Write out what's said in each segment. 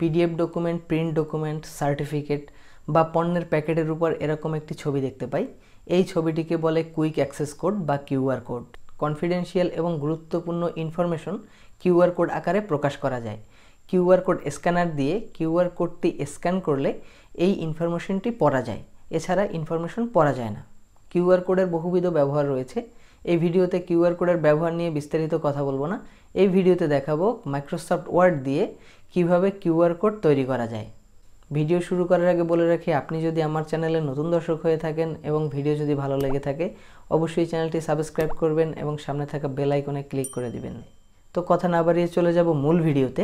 PDF document print document certificate বা পণ্যের প্যাকেটের উপর এরকম একটি ছবি দেখতে পাই এই ছবিটিকে বলে কুইক অ্যাক্সেস কোড বা কিউআর কোড কনফিডেন্সিয়াল এবং গুরুত্বপূর্ণ ইনফরমেশন কিউআর কোড আকারে প্রকাশ করা যায় কিউআর কোড স্ক্যানার দিয়ে কিউআর কোডটি স্ক্যান করলে এই ইনফরমেশনটি পড়া যায় এছাড়া ইনফরমেশন পড়া যায় না কিউআর কোডের বহুবিধ ব্যবহার রয়েছে এই ভিডিওতে কিউআর কোডের ব্যবহার নিয়ে বিস্তারিত কথা বলবো না এই ভিডিওতে দেখাবো মাইক্রোসফট ওয়ার্ড দিয়ে কিভাবে কিউআর কোড তৈরি করা যায় ভিডিও শুরু করার আগে বলে রাখি আপনি যদি আমার চ্যানেলে নতুন দর্শক হয়ে থাকেন এবং ভিডিও যদি ভালো লেগে থাকে অবশ্যই চ্যানেলটি সাবস্ক্রাইব করবেন এবং সামনে থাকা বেল আইকনে ক্লিক করে দিবেন তো কথা না বাড়িয়ে চলে যাব মূল ভিডিওতে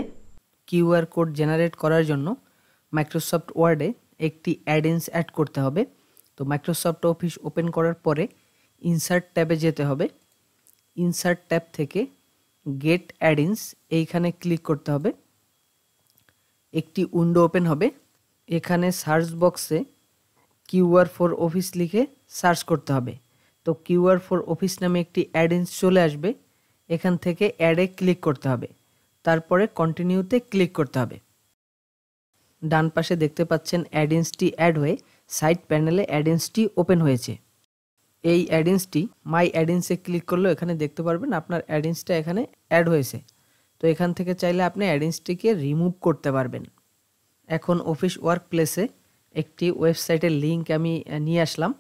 কিউআর কোড জেনারেট করার জন্য মাইক্রোসফট ওয়ার্ডে একটি অ্যাডেন্স অ্যাড করতে হবে তো মাইক্রোসফট অফিস ওপেন করার পরে ইনসার্ট ট্যাবে যেতে হবে ইনসার্ট ট্যাব থেকে গেট অ্যাডিন্স এইখানে ক্লিক করতে হবে একটি উইন্ডো ওপেন হবে এখানে সার্চ বক্সে কিউআর ফর অফিস লিখে সার্চ করতে হবে তো কিউআর ফর অফিস নামে একটি অ্যাডেন্স চলে আসবে এখান থেকে অ্যাডে ক্লিক করতে হবে তারপরে কন্টিনিউতে ক্লিক করতে হবে ডান পাশে দেখতে পাচ্ছেন অ্যাডেন্সটি অ্যাড হয়ে সাইড প্যানেলে অ্যাডেন্সটি ওপেন হয়েছে এই অ্যাডেন্সটি মাই অ্যাডেন্সে ক্লিক করলেও এখানে দেখতে পারবেন আপনার অ্যাডেন্সটা এখানে অ্যাড হয়েছে তো এখান থেকে চাইলে আপনি অ্যাডিংসটিকে রিমুভ করতে পারবেন এখন অফিস ওয়ার্ক প্লেসে একটি ওয়েবসাইটের লিঙ্ক আমি নিয়ে আসলাম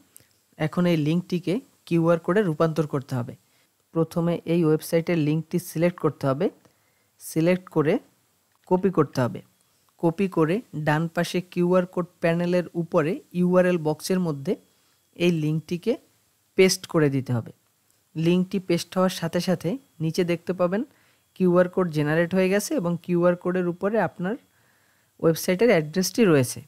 এখন এই লিঙ্কটিকে কিউআর কোডে রূপান্তর করতে হবে প্রথমে এই ওয়েবসাইটের লিঙ্কটি সিলেক্ট করতে হবে সিলেক্ট করে কপি করতে হবে কপি করে ডান পাশে কিউআর কোড প্যানেলের উপরে ইউআরএল বক্সের মধ্যে এই লিঙ্কটিকে পেস্ট করে দিতে হবে লিঙ্কটি পেস্ট হওয়ার সাথে সাথে নিচে দেখতে পাবেন কিউআর কোড জেনারেট হয়ে গেছে এবং কিউআর কোডের উপরে আপনার ওয়েবসাইটের অ্যাড্রেসটি রয়েছে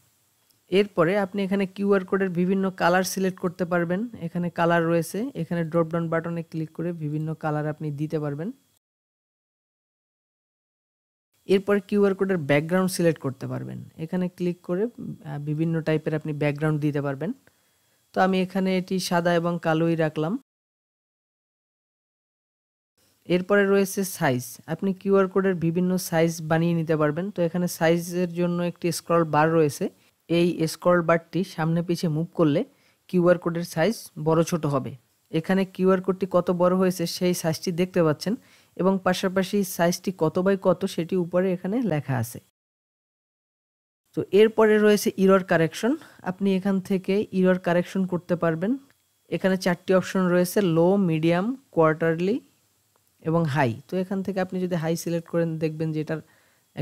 এরপরে আপনি এখানে কিউআর কোডের বিভিন্ন কালার সিলেক্ট করতে পারবেন এখানে কালার রয়েছে এখানে ড্রপডাউন বাটনে ক্লিক করে বিভিন্ন কালার আপনি দিতে পারবেন এরপর কিউআর কোডের ব্যাকগ্রাউন্ড সিলেক্ট করতে পারবেন এখানে ক্লিক করে বিভিন্ন টাইপের আপনি ব্যাকগ্রাউন্ড দিতে পারবেন তো আমি এখানে এটি সাদা এবং কালোই রাখলাম এরপরে রয়েছে সাইজ আপনি কিউআর কোডের বিভিন্ন সাইজ বানিয়ে নিতে পারবেন তো এখানে সাইজের জন্য একটি স্ক্রল বার রয়েছে এই স্ক্রল বারটি সামনে পিছিয়ে মুভ করলে কিউআর কোডের সাইজ বড় ছোট হবে এখানে কিউআর কোডটি কত বড় হয়েছে সেই সাইজটি দেখতে পাচ্ছেন এবং পাশাপাশি সাইজটি কত বাই কত সেটি উপরে এখানে লেখা আছে তো এরপরে রয়েছে ইরর কারেকশন আপনি এখান থেকে ইরর কারেকশন করতে পারবেন এখানে চারটি অপশন রয়েছে লো মিডিয়াম কোয়ার্টারলি এবং হাই তো এখান থেকে আপনি যদি হাই সিলেক্ট করেন দেখবেন যে এটার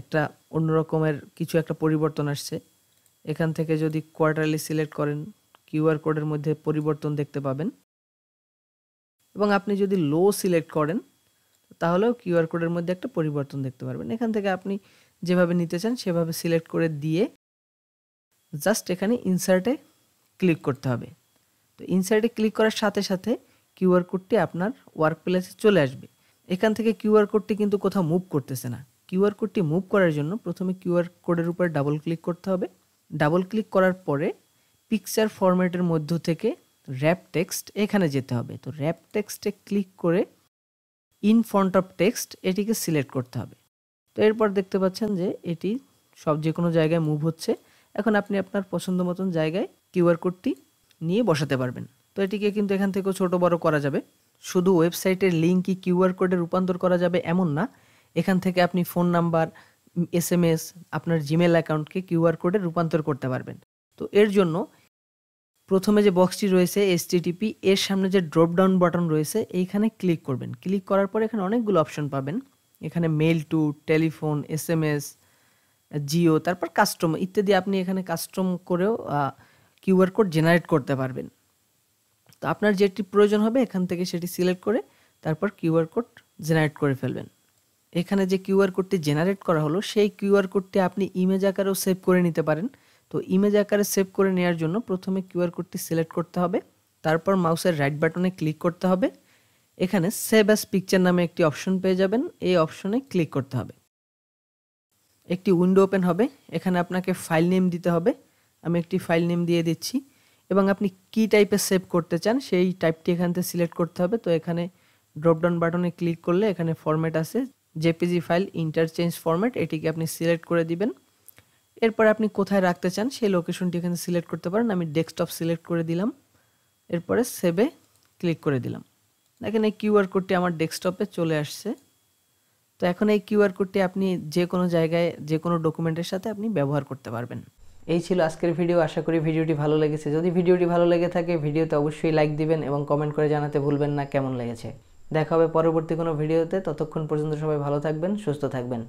একটা অন্যরকমের কিছু একটা পরিবর্তন আসছে এখান থেকে যদি কোয়ার্টারলি সিলেক্ট করেন কিউআর কোডের মধ্যে পরিবর্তন দেখতে পাবেন এবং আপনি যদি লো সিলেক্ট করেন তাহলেও কিউআর কোডের মধ্যে একটা পরিবর্তন দেখতে পারবেন এখান থেকে আপনি যেভাবে নিতে চান সেভাবে সিলেক্ট করে দিয়ে জাস্ট এখানে ইনসার্টে ক্লিক করতে হবে তো ইনসার্টে ক্লিক করার সাথে সাথে কিউআর কোডটি আপনার ওয়ার্ক প্লেসে চলে আসবে এখান থেকে কিউআর কোডটি কিন্তু কোথাও মুভ করতেছে না কিউআর কোডটি মুভ করার জন্য প্রথমে কিউআর কোডের উপর ডাবল ক্লিক করতে হবে ডাবল ক্লিক করার পরে পিকচার ফরম্যাটের মধ্য থেকে র্যাপ টেক্সট এখানে যেতে হবে তো র্যাপ টেক্সটে ক্লিক করে ইন ফ্রন্ট অফ টেক্সট এটিকে সিলেক্ট করতে হবে তো এরপর দেখতে পাচ্ছেন যে এটি সব যে কোনো জায়গায় মুভ হচ্ছে এখন আপনি আপনার পছন্দ মতন জায়গায় কিউআর কোডটি নিয়ে বসাতে পারবেন তো এটিকে কিন্তু এখান থেকেও ছোট বড় করা যাবে শুধু ওয়েবসাইটের লিঙ্কই কিউআর কোডে রূপান্তর করা যাবে এমন না এখান থেকে আপনি phone number S M S আপনার জিমেল অ্যাকাউন্টকে কিউআর কোডে রূপান্তর করতে পারবেন তো এর জন্য প্রথমে যে বক্সটি রয়েছে এসটিটিপি এর সামনে যে ড্রপডাউন বাটন রয়েছে এইখানে ক্লিক করবেন ক্লিক করার পর এখানে অনেকগুলো অপশন পাবেন এখানে mail to telephone S M S geo তারপর কাস্টম ইত্যাদি আপনি এখানে কাস্টম করেও কিউআর কোড জেনারেট করতে পারবেন তো আপনার যেটি প্রয়োজন হবে এখান থেকে সেটি সিলেক্ট করে তারপর কিউআর কোড জেনারেট করে ফেলবেন এখানে যে কিউআর কোডটি জেনারেট করা হলো সেই কিউআর কোডটি আপনি ইমেজ আকারেও সেভ করে নিতে পারেন তো ইমেজ আকারে সেভ করে নেওয়ার জন্য প্রথমে কিউআর কোডটি সিলেক্ট করতে হবে তারপর মাউসের রাইট বাটনে ক্লিক করতে হবে এখানে সেভ অ্যাস পিকচার নামে একটি অপশন পেয়ে যাবেন এই অপশনে ক্লিক করতে হবে একটি উইন্ডো ওপেন হবে এখানে আপনাকে ফাইল নেম দিতে হবে আমি একটি ফাইল নেম দিয়ে দিচ্ছি এবং আপনি কি টাইপে সেভ করতে চান সেই টাইপটি এখান থেকে সিলেক্ট করতে হবে তো এখানে ড্রপডাউন বাটনে ক্লিক করলে এখানে ফরম্যাট আছে জেপিজি ফাইল ইন্টারচেঞ্জ ফরম্যাট এটিকে আপনি সিলেক্ট করে দিবেন এরপর আপনি কোথায় রাখতে চান সেই লোকেশনটি এখানে সিলেক্ট করতে পারেন আমি ডেস্কটপ সিলেক্ট করে দিলাম এরপরে সেভে ক্লিক করে দিলাম দেখেন এই কিউআর কোডটি আমার ডেস্কটপে চলে আসছে তো এখন এই কিউআর কোডটি আপনি যে কোনো জায়গায় যে কোনো ডকুমেন্টের সাথে আপনি ব্যবহার করতে পারবেন এই ছিল আজকের ভিডিও আশা করি ভিডিওটি ভালো লেগেছে যদি ভিডিওটি ভালো লেগে থাকে ভিডিওতে অবশ্যই লাইক দিবেন এবং কমেন্ট করে জানাতে ভুলবেন না কেমন লেগেছে দেখা হবে পরবর্তী কোনো ভিডিওতে ততক্ষণ পর্যন্ত সবাই ভালো থাকবেন সুস্থ থাকবেন